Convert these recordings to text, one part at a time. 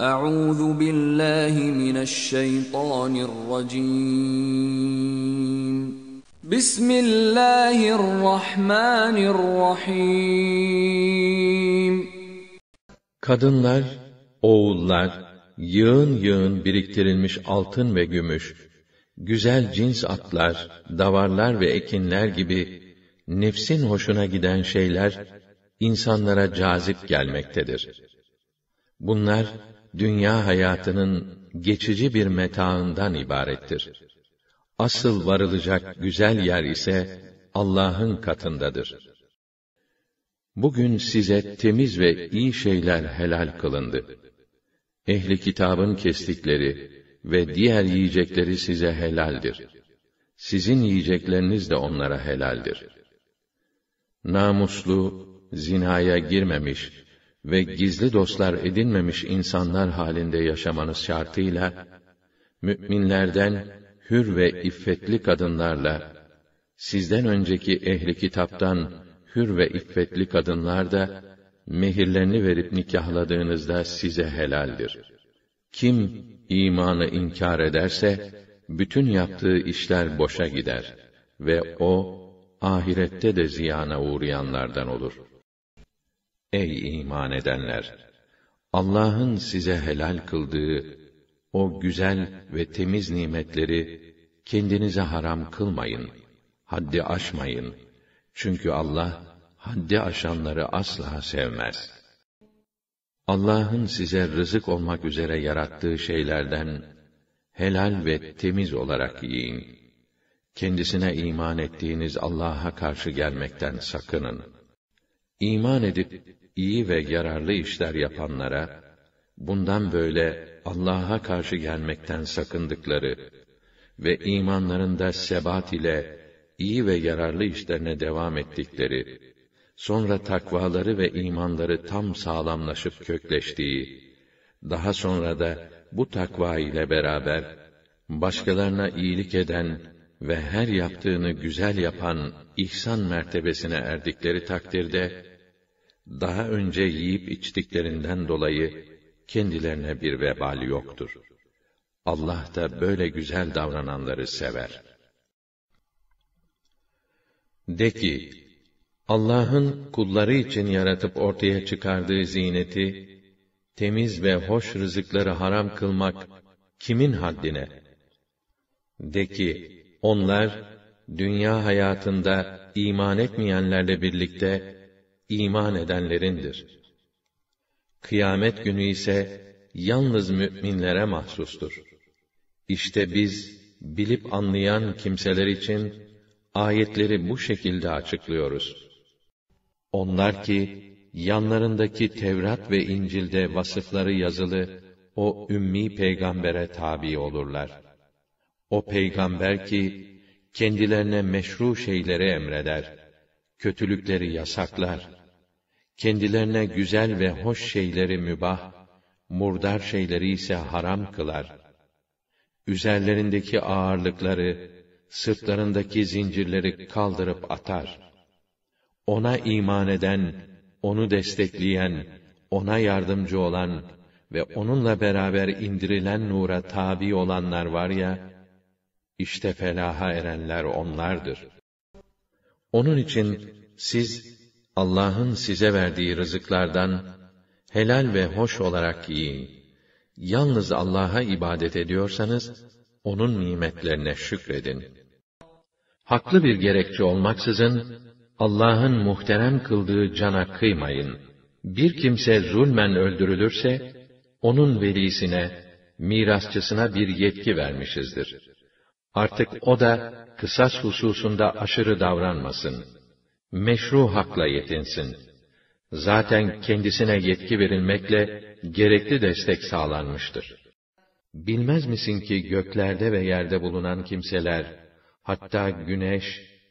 Euzu billahi mineşşeytanirracim. Bismillahirrahmanirrahim. Kadınlar, oğullar, yığın yığın biriktirilmiş altın ve gümüş, güzel cins atlar, davarlar ve ekinler gibi nefsin hoşuna giden şeyler insanlara cazip gelmektedir. Bunlar dünya hayatının geçici bir metaından ibarettir. Asıl varılacak güzel yer ise Allah'ın katındadır. Bugün size temiz ve iyi şeyler helal kılındı. Ehli kitabın kestikleri ve diğer yiyecekleri size helaldir. Sizin yiyecekleriniz de onlara helaldir. Namuslu, zinaya girmemiş, ve gizli dostlar edinmemiş insanlar halinde yaşamanız şartıyla müminlerden hür ve iffetli kadınlarla sizden önceki ehli kitaptan hür ve iffetli kadınlar da mehirlerini verip nikahladığınızda size helaldir. Kim imanı inkar ederse bütün yaptığı işler boşa gider ve o ahirette de ziyana uğrayanlardan olur.'' Ey iman edenler! Allah'ın size helal kıldığı o güzel ve temiz nimetleri kendinize haram kılmayın. Haddi aşmayın. Çünkü Allah haddi aşanları asla sevmez. Allah'ın size rızık olmak üzere yarattığı şeylerden helal ve temiz olarak yiyin. Kendisine iman ettiğiniz Allah'a karşı gelmekten sakının. İman edip iyi ve yararlı işler yapanlara, bundan böyle Allah'a karşı gelmekten sakındıkları ve imanlarında sebat ile iyi ve yararlı işlerine devam ettikleri, sonra takvaları ve imanları tam sağlamlaşıp kökleştiği, daha sonra da bu takva ile beraber, başkalarına iyilik eden ve her yaptığını güzel yapan ihsan mertebesine erdikleri takdirde, daha önce yiyip içtiklerinden dolayı kendilerine bir vebal yoktur. Allah da böyle güzel davrananları sever. De ki, Allah'ın kulları için yaratıp ortaya çıkardığı ziyneti, temiz ve hoş rızıkları haram kılmak kimin haddine? De ki, onlar, dünya hayatında iman etmeyenlerle birlikte, iman edenlerindir. Kıyamet günü ise yalnız müminlere mahsustur. İşte biz bilip anlayan kimseler için ayetleri bu şekilde açıklıyoruz. Onlar ki yanlarındaki Tevrat ve İncil'de vasıfları yazılı o ümmi peygambere tabi olurlar. O peygamber ki kendilerine meşru şeyleri emreder.'' kötülükleri yasaklar, kendilerine güzel ve hoş şeyleri mübah, murdar şeyleri ise haram kılar. Üzerlerindeki ağırlıkları, sırtlarındaki zincirleri kaldırıp atar. Ona iman eden, onu destekleyen, ona yardımcı olan ve onunla beraber indirilen nura tabi olanlar var ya, işte felaha erenler onlardır.'' Onun için siz Allah'ın size verdiği rızıklardan helal ve hoş olarak yiyin. Yalnız Allah'a ibadet ediyorsanız onun nimetlerine şükredin. Haklı bir gerekçe olmaksızın Allah'ın muhterem kıldığı cana kıymayın. Bir kimse zulmen öldürülürse onun velisine, mirasçısına bir yetki vermişizdir. Artık o da kısas hususunda aşırı davranmasın. Meşru hakla yetinsin. Zaten kendisine yetki verilmekle gerekli destek sağlanmıştır. Bilmez misin ki göklerde ve yerde bulunan kimseler, hatta güneş,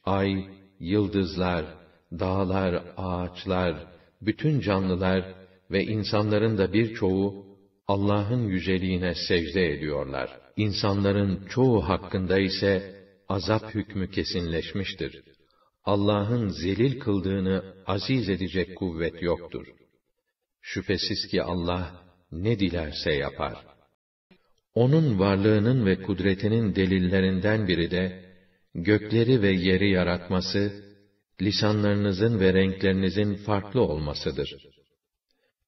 ay, yıldızlar, dağlar, ağaçlar, bütün canlılar ve insanların da birçoğu Allah'ın yüceliğine secde ediyorlar. İnsanların çoğu hakkında ise azap hükmü kesinleşmiştir. Allah'ın zelil kıldığını aziz edecek kuvvet yoktur. Şüphesiz ki Allah ne dilerse yapar. Onun varlığının ve kudretinin delillerinden biri de gökleri ve yeri yaratması, lisanlarınızın ve renklerinizin farklı olmasıdır.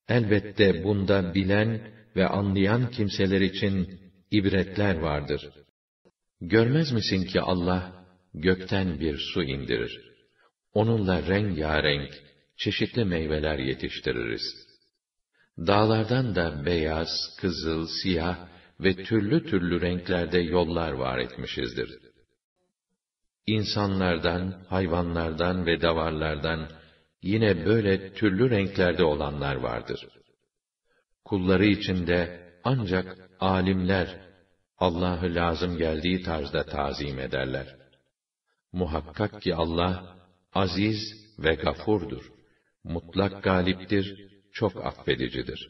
Elbette bunda bilen ve anlayan kimseler için ibretler vardır. Görmez misin ki Allah gökten bir su indirir. Onunla rengarenk çeşitli meyveler yetiştiririz. Dağlardan da beyaz, kızıl, siyah ve türlü türlü renklerde yollar var etmişizdir. İnsanlardan, hayvanlardan ve davarlardan yine böyle türlü renklerde olanlar vardır.'' kulları içinde ancak alimler Allah'ı lazım geldiği tarzda tazim ederler. Muhakkak ki Allah aziz ve gafurdur. Mutlak galiptir, çok affedicidir.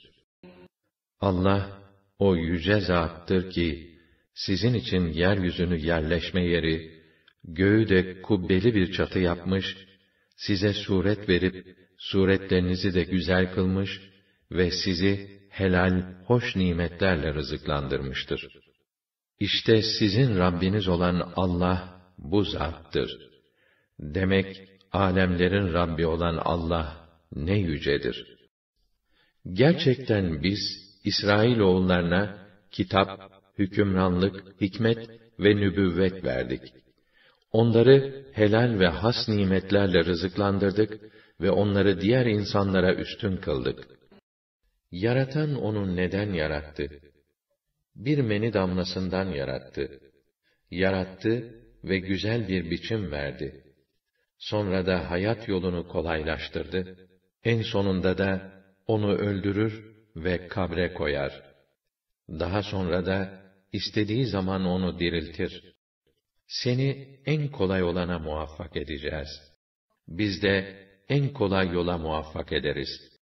Allah o yüce zattır ki sizin için yeryüzünü yerleşme yeri, göğü de kubbeli bir çatı yapmış, size suret verip suretlerinizi de güzel kılmış ve sizi helal, hoş nimetlerle rızıklandırmıştır. İşte sizin Rabbiniz olan Allah bu zattır. Demek alemlerin Rabbi olan Allah ne yücedir. Gerçekten biz İsrail oğullarına kitap, hükümranlık, hikmet ve nübüvvet verdik. Onları helal ve has nimetlerle rızıklandırdık ve onları diğer insanlara üstün kıldık. Yaratan onu neden yarattı? Bir meni damlasından yarattı. Yarattı ve güzel bir biçim verdi. Sonra da hayat yolunu kolaylaştırdı. En sonunda da onu öldürür ve kabre koyar. Daha sonra da istediği zaman onu diriltir. Seni en kolay olana muvaffak edeceğiz. Biz de en kolay yola muvaffak ederiz.''